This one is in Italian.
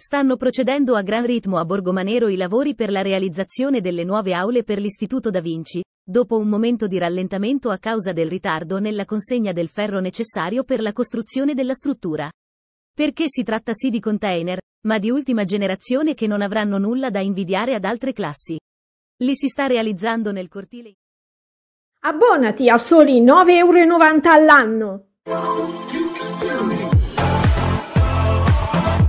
Stanno procedendo a gran ritmo a Borgomanero i lavori per la realizzazione delle nuove aule per l'Istituto Da Vinci, dopo un momento di rallentamento a causa del ritardo nella consegna del ferro necessario per la costruzione della struttura. Perché si tratta sì di container, ma di ultima generazione che non avranno nulla da invidiare ad altre classi. Li si sta realizzando nel cortile. Abbonati a soli 9,90 euro all'anno.